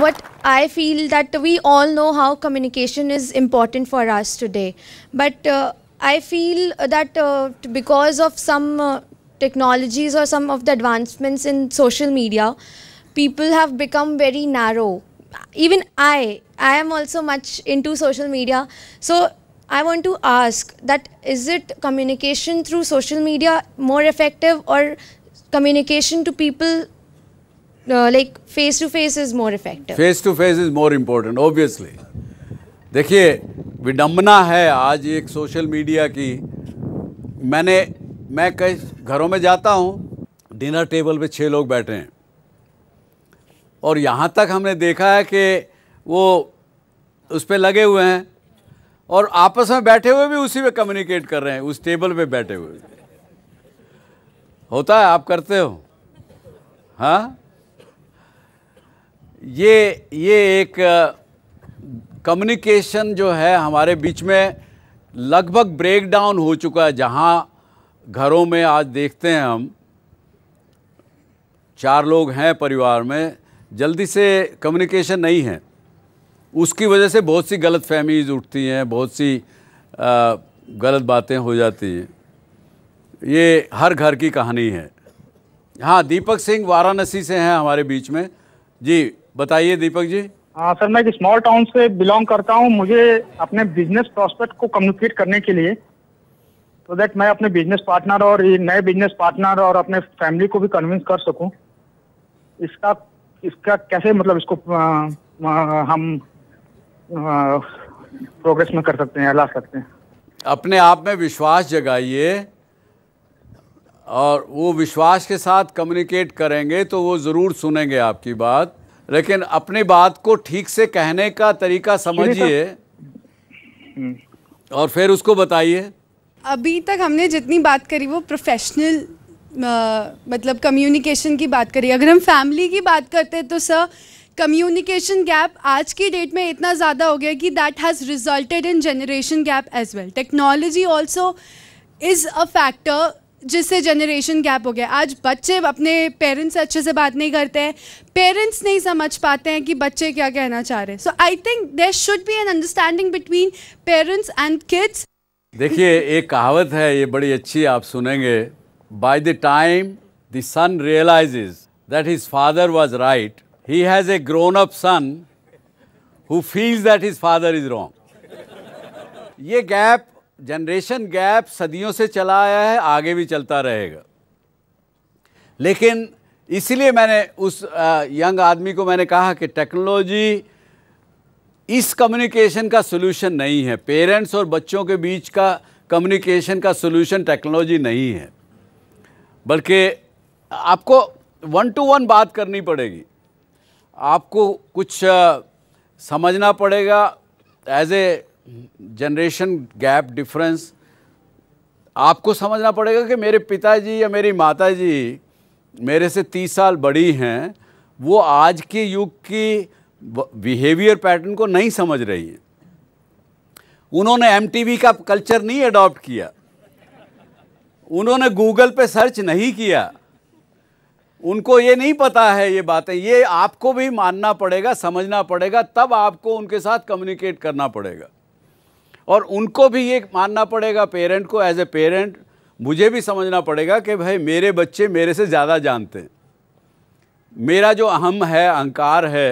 what I feel that we all know how communication is important for us today. But uh, I feel that uh, because of some uh, technologies or some of the advancements in social media, people have become very narrow. Even I, I am also much into social media. So I want to ask that is it communication through social media more effective or communication to people like face to face is more effect face to face is more important obviously देखिए विडम्बना है आज एक social media की मैंने मैं कई घरों में जाता हूँ डिनर टेबल पे छः लोग बैठे हैं और यहाँ तक हमने देखा है कि वो उस पर लगे हुए हैं और आपस में बैठे हुए भी उसी पे कम्युनिकेट कर रहे हैं उस टेबल पे बैठे हुए होता है आप करते हो हाँ ये ये एक कम्युनिकेशन जो है हमारे बीच में लगभग ब्रेकडाउन हो चुका है जहाँ घरों में आज देखते हैं हम चार लोग हैं परिवार में जल्दी से कम्युनिकेशन नहीं है उसकी वजह से बहुत सी गलत फहमीज उठती हैं बहुत सी गलत बातें हो जाती हैं ये हर घर की कहानी है हाँ दीपक सिंह वाराणसी से हैं हमारे बीच में जी बताइए दीपक जी हाँ सर मैं एक स्मॉल टाउन से बिलोंग करता हूँ मुझे अपने बिजनेस प्रोस्पेक्ट को कम्युनिकेट करने के लिए तो देट मैं अपने बिजनेस पार्टनर और नए बिजनेस पार्टनर और अपने फैमिली को भी कन्विंस कर सकूं इसका इसका कैसे मतलब इसको आ, आ, हम आ, प्रोग्रेस में कर सकते हैं ला सकते हैं अपने आप में विश्वास जगाइए और वो विश्वास के साथ कम्युनिकेट करेंगे तो वो ज़रूर सुनेंगे आपकी बात लेकिन अपनी बात को ठीक से कहने का तरीका समझिए हम्म। और फिर उसको बताइए अभी तक हमने जितनी बात करी वो प्रोफेशनल मतलब कम्युनिकेशन की बात करी अगर हम फैमिली की बात करते हैं तो सर कम्युनिकेशन गैप आज की डेट में इतना ज़्यादा हो गया कि that has resulted in generation gap as well technology also is a factor जिससे जनरेशन गैप हो गया आज बच्चे अपने पेरेंट्स से अच्छे से बात नहीं करते हैं पेरेंट्स नहीं समझ पाते हैं कि बच्चे क्या कहना चाह रहे हैं so I think there should be an understanding between parents and kids देखिए एक कहावत है ये बड़ी अच्छी आप सुनेंगे by the time the son realizes that his father was right he has a grown up son who feels that his father is wrong ये गैप जनरेशन गैप सदियों से चला आया है आगे भी चलता रहेगा लेकिन इसलिए मैंने उस यंग आदमी को मैंने कहा कि टेक्नोलॉजी इस कम्युनिकेशन का सोल्यूशन नहीं है पेरेंट्स और बच्चों के बीच का कम्युनिकेशन का सोल्यूशन टेक्नोलॉजी नहीं है बल्कि आपको वन टू वन बात करनी पड़ेगी आपको कुछ समझना पड़ेगा as a generation gap difference आपको समझना पड़ेगा कि मेरे पिताजी या मेरी माताजी मेरे से तीस साल बड़ी हैं वो आज के युग की बिहेवियर पैटर्न को नहीं समझ रही हैं उन्होंने एम का कल्चर नहीं अडॉप्ट किया उन्होंने गूगल पे सर्च नहीं किया उनको ये नहीं पता है ये बातें ये आपको भी मानना पड़ेगा समझना पड़ेगा तब आपको उनके साथ कम्युनिकेट करना पड़ेगा और उनको भी ये मानना पड़ेगा पेरेंट को एज ए पेरेंट मुझे भी समझना पड़ेगा कि भाई मेरे बच्चे मेरे से ज़्यादा जानते हैं मेरा जो अहम है अहंकार है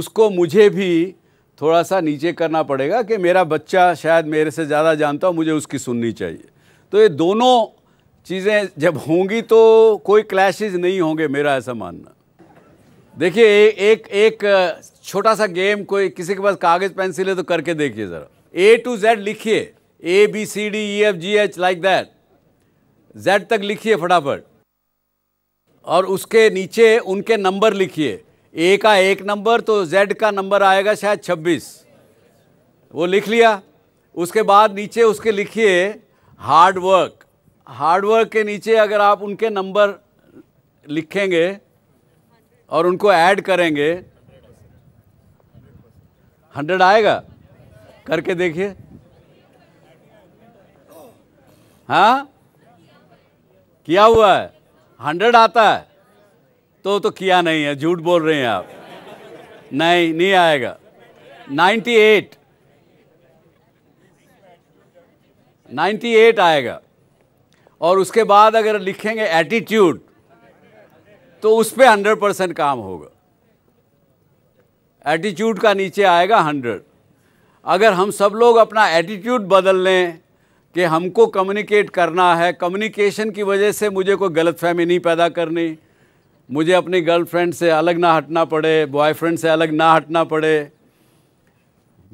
उसको मुझे भी थोड़ा सा नीचे करना पड़ेगा कि मेरा बच्चा शायद मेरे से ज़्यादा जानता हो मुझे उसकी सुननी चाहिए तो ये दोनों चीज़ें जब होंगी तो कोई क्लैशेज नहीं होंगे मेरा ऐसा मानना देखिए एक एक छोटा सा गेम कोई किसी के पास कागज़ पेंसिल है तो करके देखिए ज़रा ए टू जेड लिखिए A B C D E F G H like that Z तक लिखिए फटाफट और उसके नीचे उनके नंबर लिखिए ए का एक नंबर तो जेड का नंबर आएगा शायद छब्बीस वो लिख लिया उसके बाद नीचे उसके लिखिए हार्ड वर्क हार्ड वर्क के नीचे अगर आप उनके नंबर लिखेंगे और उनको ऐड करेंगे हंड्रेड आएगा करके देखिए हाँ किया हुआ है हंड्रेड आता है तो तो किया नहीं है झूठ बोल रहे हैं आप नहीं नहीं आएगा नाइन्टी एट नाइन्टी एट आएगा और उसके बाद अगर लिखेंगे एटीट्यूड तो उस पर हंड्रेड परसेंट काम होगा एटीट्यूड का नीचे आएगा हंड्रेड अगर हम सब लोग अपना एटीट्यूड बदल लें कि हमको कम्युनिकेट करना है कम्युनिकेशन की वजह से मुझे कोई गलतफहमी नहीं पैदा करनी मुझे अपनी गर्लफ्रेंड से अलग ना हटना पड़े बॉयफ्रेंड से अलग ना हटना पड़े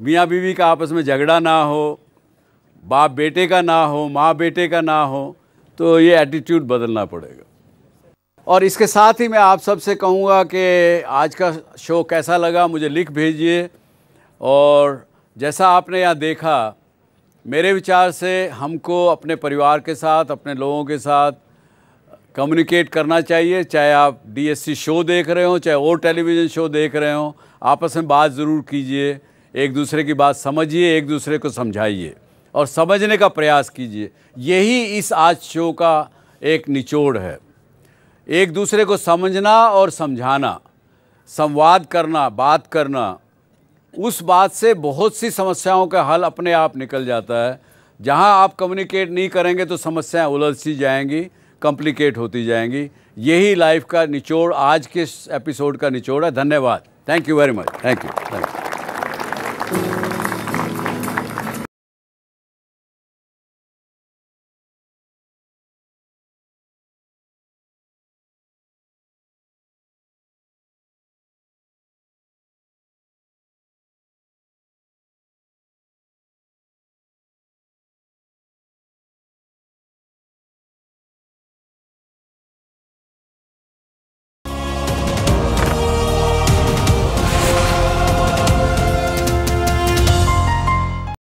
मियाँ बीवी का आपस में झगड़ा ना हो बाप बेटे का ना हो माँ बेटे का ना हो तो ये एटीट्यूड बदलना पड़ेगा और इसके साथ ही मैं आप सबसे कहूँगा कि आज का शो कैसा लगा मुझे लिख भेजिए और जैसा आपने यहाँ देखा मेरे विचार से हमको अपने परिवार के साथ अपने लोगों के साथ कम्युनिकेट करना चाहिए चाहे आप डीएससी शो देख रहे हो चाहे और टेलीविज़न शो देख रहे हो आपस में बात ज़रूर कीजिए एक दूसरे की बात समझिए एक दूसरे को समझाइए और समझने का प्रयास कीजिए यही इस आज शो का एक निचोड़ है एक दूसरे को समझना और समझाना संवाद करना बात करना उस बात से बहुत सी समस्याओं का हल अपने आप निकल जाता है जहाँ आप कम्युनिकेट नहीं करेंगे तो समस्याएं उलझ सी जाएंगी कॉम्प्लिकेट होती जाएंगी यही लाइफ का निचोड़ आज के एपिसोड का निचोड़ है धन्यवाद thank you very much thank you thank you